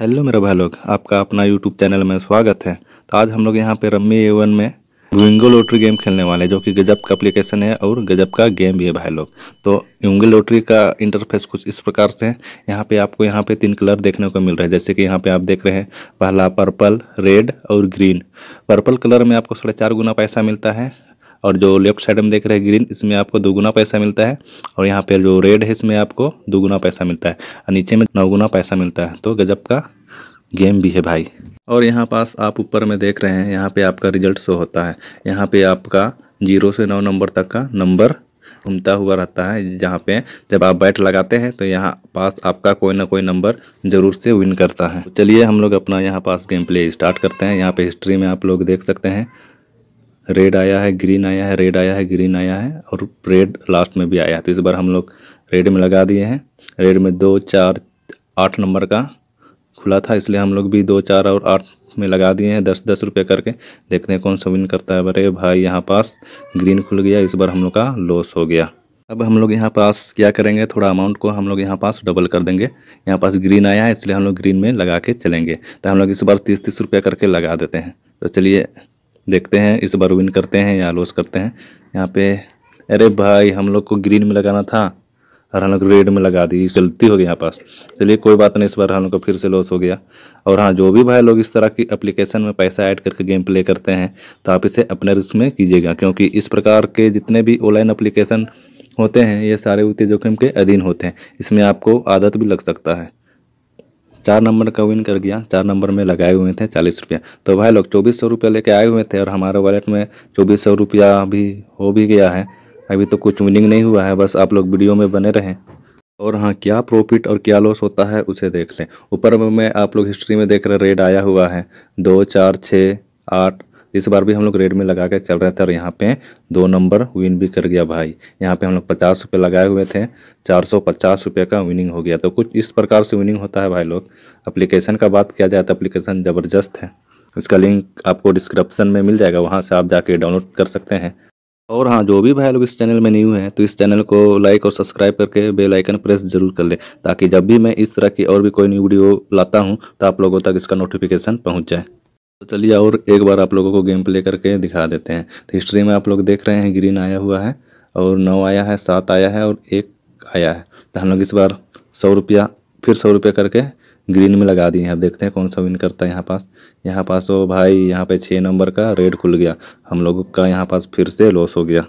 hello मेरे भाई लोग आपका अपना यूट्यूब चैनल में स्वागत है तो आज हम लोग यहाँ पे रम्मी एवन में विंगो लोटरी गेम खेलने वाले हैं जो कि गजब का एप्लीकेशन है और गजब का गेम भी है भाई लोग तो विंगो लोटरी का इंटरफेस कुछ इस प्रकार से है यहाँ पे आपको यहाँ पे तीन कलर देखने को मिल रहा है जैसे कि यहाँ पे आप देख रहे हैं पहला पर्पल रेड और ग्रीन पर्पल कलर में आपको साढ़े चार गुना पैसा मिलता है और जो लेफ्ट साइड में देख रहे हैं ग्रीन इसमें आपको दोगुना पैसा मिलता है और यहाँ पर जो रेड है इसमें आपको दोगुना पैसा मिलता है और नीचे में नौगुना पैसा मिलता है तो गजब का गेम भी है भाई और यहाँ पास आप ऊपर में देख रहे हैं यहाँ पे आपका रिजल्ट शो होता है यहाँ पे आपका जीरो से नौ नंबर तक का नंबर घूमता हुआ रहता है जहाँ पे जब आप बैट लगाते हैं तो यहाँ पास आपका कोई ना कोई नंबर ज़रूर से विन करता है तो चलिए हम लोग अपना यहाँ पास गेम प्ले स्टार्ट करते हैं यहाँ पे हिस्ट्री में आप लोग देख सकते हैं रेड आया है ग्रीन आया है रेड आया है ग्रीन आया है और रेड लास्ट में भी आया है तो इस बार हम लोग रेड में लगा दिए हैं रेड में दो चार आठ नंबर का खुला था इसलिए हम लोग भी दो चार और आठ में लगा दिए हैं दस दस रुपये करके देखते हैं कौन सा विन करता है अरे भाई यहाँ पास ग्रीन खुल गया इस बार हम लोग का लॉस हो गया अब हम लोग यहाँ पास क्या करेंगे थोड़ा अमाउंट को हम लोग यहाँ पास डबल कर देंगे यहाँ पास ग्रीन आया है इसलिए हम लोग ग्रीन में लगा के चलेंगे तो हम लोग इस बार तीस तीस रुपये करके लगा देते हैं तो चलिए देखते हैं इस बार विन करते हैं या लॉस करते हैं यहाँ पे अरे भाई हम लोग को ग्रीन में लगाना था और हम लोग रेड में लगा दी गलती हो गई यहाँ पास चलिए कोई बात नहीं इस बार हम लोग को फिर से लॉस हो गया और हाँ जो भी भाई लोग इस तरह की एप्लीकेशन में पैसा ऐड करके गेम प्ले करते हैं तो आप इसे अपने रिस्क में कीजिएगा क्योंकि इस प्रकार के जितने भी ऑनलाइन अप्लीकेशन होते हैं ये सारे वित्तीय जोखिम के अधीन होते हैं इसमें आपको आदत भी लग सकता है चार नंबर का विन कर गया चार नंबर में लगाए हुए थे चालीस रुपया तो भाई लोग चौबीस सौ रुपया लेके आए हुए थे और हमारे वॉलेट में चौबीस सौ रुपया अभी हो भी गया है अभी तो कुछ विनिंग नहीं हुआ है बस आप लोग वीडियो में बने रहें और हाँ क्या प्रॉफिट और क्या लॉस होता है उसे देख लें ऊपर में आप लोग हिस्ट्री में देख रहे रेड आया हुआ है दो चार छः आठ इस बार भी हम लोग रेड में लगा के चल रहे थे और यहाँ पे दो नंबर विन भी कर गया भाई यहाँ पे हम लोग पचास रुपये लगाए हुए थे चार सौ पचास रुपये का विनिंग हो गया तो कुछ इस प्रकार से विनिंग होता है भाई लोग अप्लीकेशन का बात किया जाए तो अप्लीकेशन ज़बरदस्त है इसका लिंक आपको डिस्क्रिप्शन में मिल जाएगा वहाँ से आप जाके डाउनलोड कर सकते हैं और हाँ जो भी भाई लोग इस चैनल में न्यू हैं तो इस चैनल को लाइक और सब्सक्राइब करके बेल आइकन प्रेस जरूर कर ले ताकि जब भी मैं इस तरह की और भी कोई न्यू वीडियो लाता हूँ तो आप लोगों तक इसका नोटिफिकेशन पहुँच जाए तो चलिए और एक बार आप लोगों को गेम प्ले करके दिखा देते हैं तो हिस्ट्री में आप लोग देख रहे हैं ग्रीन आया हुआ है और नौ आया है सात आया है और एक आया है तो हम लोग इस बार सौ रुपया फिर सौ रुपया करके ग्रीन में लगा दिए हैं देखते हैं कौन सा विन करता है यहाँ पास यहाँ पास वो भाई यहाँ पे छः नंबर का रेड खुल गया हम लोग का यहाँ पास फिर से लॉस हो गया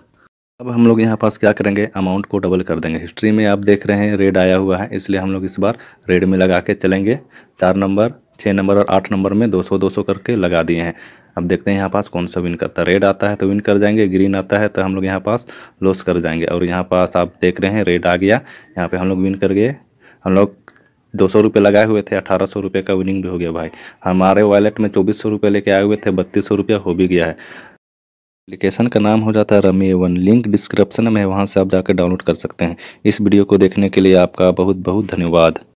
अब हम लोग यहाँ पास क्या करेंगे अमाउंट को डबल कर देंगे हिस्ट्री में आप देख रहे हैं रेड आया हुआ है इसलिए हम लोग इस बार रेड में लगा के चलेंगे चार नंबर छः नंबर और आठ नंबर में 200 200 करके लगा दिए हैं अब देखते हैं यहाँ पास कौन सा विन करता है रेड आता है तो विन कर जाएंगे ग्रीन आता है तो हम लोग यहाँ पास लॉस कर जाएंगे और यहाँ पास आप देख रहे हैं रेड आ गया यहाँ पे हम लोग विन कर गए हम लोग दो सौ रुपये लगाए हुए थे अठारह सौ रुपये का विनिंग भी हो गया भाई हमारे वॉलेट में चौबीस सौ रुपये लेके आए हुए थे बत्तीस सौ रुपया हो भी गया है एप्लीकेशन का नाम हो जाता है रमी एवन लिंक डिस्क्रिप्शन में वहाँ से आप जाकर डाउनलोड कर सकते हैं इस वीडियो को देखने के लिए आपका बहुत बहुत धन्यवाद